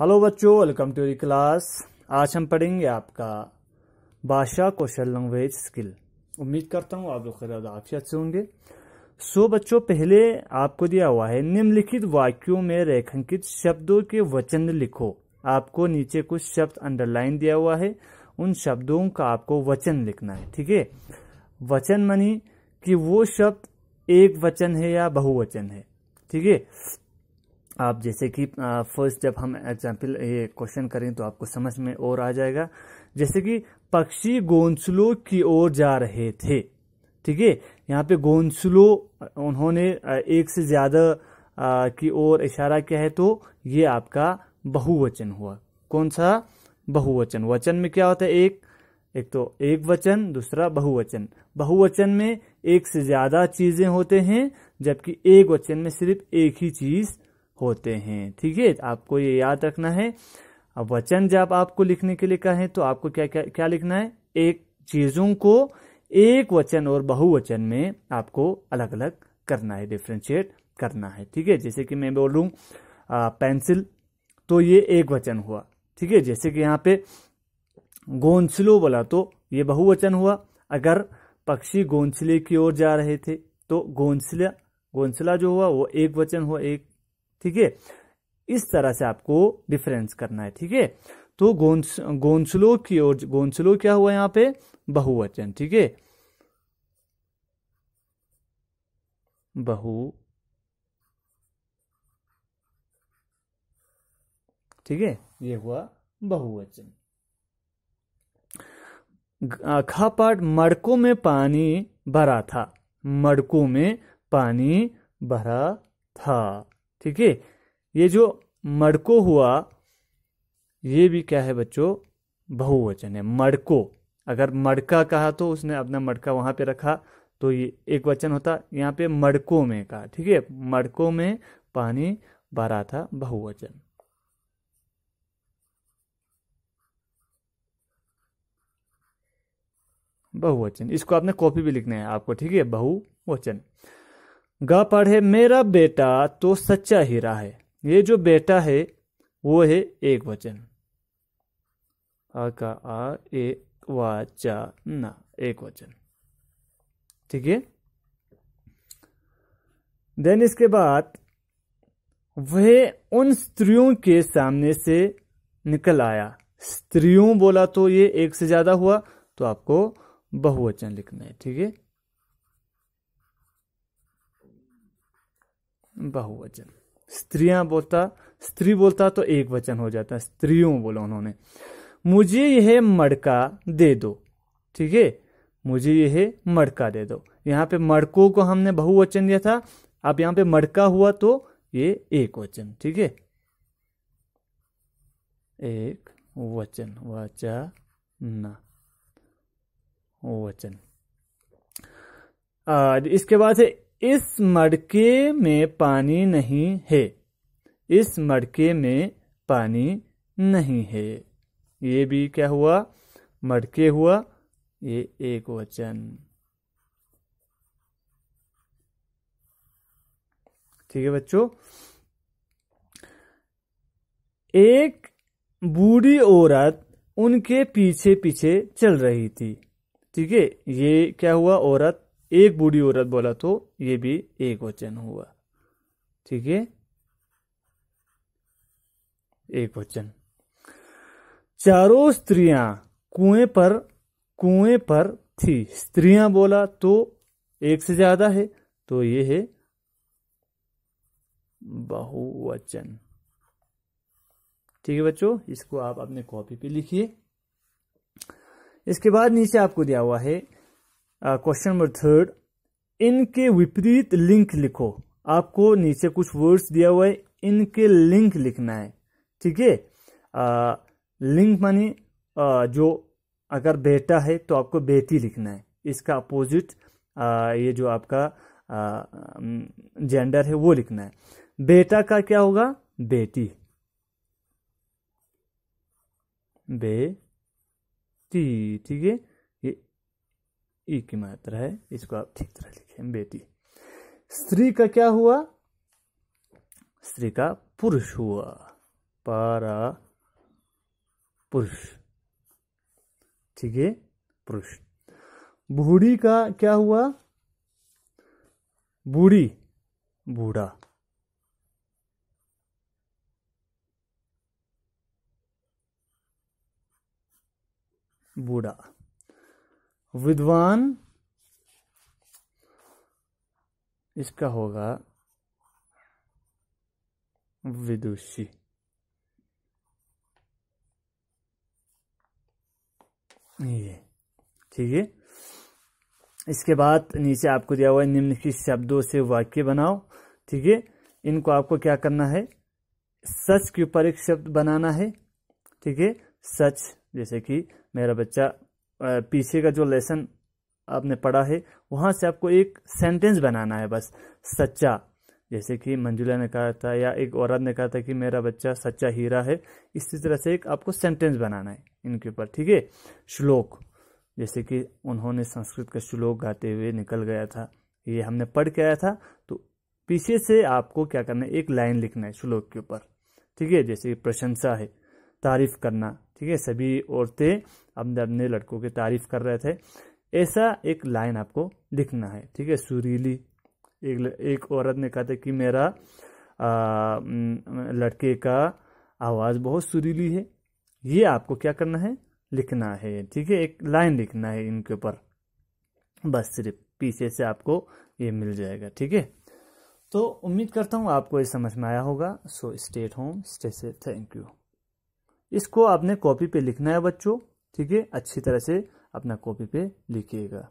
hello बच्चों welcome to the class आज हम पढ़ेंगे आपका भाषा कौशल लैंग्वेज स्किल उम्मीद करता हूँ आप लोग खैर से होंगे सो बच्चों पहले आपको दिया हुआ है निम्नलिखित वाक्यों में रेखांकित शब्दों के वचन लिखो आपको नीचे कुछ शब्द अंडरलाइन दिया हुआ है उन शब्दों का आपको वचन लिखना है ठीक है वचन मनी कि वो शब्द एक वचन है या बहुवचन है ठीक है आप जैसे कि फर्स्ट जब हम एग्जाम्पल ये क्वेश्चन करें तो आपको समझ में और आ जाएगा जैसे कि पक्षी गोंसलो की ओर जा रहे थे ठीक है यहाँ पे गोंसलो उन्होंने एक से ज़्यादा की ओर इशारा किया है तो ये आपका बहुवचन हुआ कौन सा बहुवचन वचन में क्या होता है एक एक तो एक वचन दूसरा बहुवचन बहुवचन में एक से ज़्यादा चीज़ें होते हैं जबकि एक वचन में सिर्फ एक ही चीज़ होते हैं ठीक है आपको ये याद रखना है अब वचन जब आपको लिखने के लिए कहें तो आपको क्या क्या क्या लिखना है एक चीजों को एक वचन और बहुवचन में आपको अलग अलग करना है डिफ्रेंशिएट करना है ठीक है जैसे कि मैं बोलूँ पेंसिल तो ये एक वचन हुआ ठीक है जैसे कि यहाँ पे गोंसलो बोला तो ये बहुवचन हुआ अगर पक्षी गोंसले की ओर जा रहे थे तो गोंसला गोंसला जो हुआ वो एक वचन हुआ एक ठीक है इस तरह से आपको डिफरेंस करना है ठीक है तो गोन्स गोन्सलो की और गोन्सलो क्या हुआ यहां पे बहुवचन ठीक है बहु ठीक है ये हुआ बहुवचन खापाट मड़कों में पानी भरा था मड़कों में पानी भरा था ठीक है ये जो मड़को हुआ ये भी क्या है बच्चों बहुवचन है मड़को अगर मड़का कहा तो उसने अपना मड़का वहां पे रखा तो ये एक वचन होता यहाँ पे मड़कों में कहा ठीक है मड़कों में पानी भरा था बहुवचन बहुवचन इसको आपने कॉपी भी लिखना है आपको ठीक है बहुवचन गा पढ़े है मेरा बेटा तो सच्चा हीरा है ये जो बेटा है वो है एक वचन आ का आ ए वाचा ना एक वचन ठीक है देन इसके बाद वह उन स्त्रियों के सामने से निकल आया स्त्रियों बोला तो ये एक से ज्यादा हुआ तो आपको बहुवचन लिखना है ठीक है बहुवचन स्त्रियां बोलता स्त्री बोलता तो एक वचन हो जाता स्त्रियों बोला उन्होंने मुझे यह मड़का दे दो ठीक है मुझे यह मड़का दे दो यहाँ पे मड़कों को हमने बहुवचन दिया था अब यहाँ पे मड़का हुआ तो ये एक वचन ठीक है एक वचन वचन वचन इसके बाद है इस मड़के में पानी नहीं है इस मड़के में पानी नहीं है ये भी क्या हुआ मड़के हुआ ये एक वचन ठीक है बच्चों एक बूढ़ी औरत उनके पीछे पीछे चल रही थी ठीक है ये क्या हुआ औरत एक बूढ़ी औरत बोला तो ये भी एक वचन हुआ ठीक है एक वचन चारों स्त्रियां कुएं पर कुएं पर थी स्त्रियां बोला तो एक से ज्यादा है तो ये है बहुवचन ठीक है बच्चों इसको आप अपने कॉपी पे लिखिए इसके बाद नीचे आपको दिया हुआ है क्वेश्चन नंबर थर्ड इनके विपरीत लिंक लिखो आपको नीचे कुछ वर्ड्स दिया हुआ है इनके लिंक लिखना है ठीक है लिंक uh, माने uh, जो अगर बेटा है तो आपको बेटी लिखना है इसका अपोजिट uh, ये जो आपका आ, जेंडर है वो लिखना है बेटा का क्या होगा बेटी बेटी ठीक है ई की मात्रा है इसको आप ठीक तरह लिखे बेटी स्त्री का क्या हुआ स्त्री का पुरुष हुआ पारा पुरुष ठीक है पुरुष बूढ़ी का क्या हुआ बूढ़ी बूढ़ा बूढ़ा विद्वान इसका होगा विदुषी ये ठीक है इसके बाद नीचे आपको दिया हुआ है निम्नलिखित शब्दों से वाक्य बनाओ ठीक है इनको आपको क्या करना है सच के ऊपर एक शब्द बनाना है ठीक है सच जैसे कि मेरा बच्चा पीछे का जो लेसन आपने पढ़ा है वहाँ से आपको एक सेंटेंस बनाना है बस सच्चा जैसे कि मंजुला ने कहा था या एक औरत ने कहा था कि मेरा बच्चा सच्चा हीरा है इसी तरह से एक आपको सेंटेंस बनाना है इनके ऊपर ठीक है श्लोक जैसे कि उन्होंने संस्कृत का श्लोक गाते हुए निकल गया था ये हमने पढ़ के आया था तो पीछे से आपको क्या करना है एक लाइन लिखना है श्लोक के ऊपर ठीक है जैसे प्रशंसा है तारीफ करना ठीक है सभी औरतें अपने अपने लड़कों की तारीफ कर रहे थे ऐसा एक लाइन आपको लिखना है ठीक है सुरीली एक एक औरत ने कहा था कि मेरा आ, लड़के का आवाज़ बहुत सुरीली है ये आपको क्या करना है लिखना है ठीक है एक लाइन लिखना है इनके ऊपर बस सिर्फ पीछे से आपको ये मिल जाएगा ठीक है तो उम्मीद करता हूँ आपको ये समझ में आया होगा सो स्टेट होम स्टे से थैंक यू इसको आपने कॉपी पे लिखना है बच्चों ठीक है अच्छी तरह से अपना कॉपी पे लिखिएगा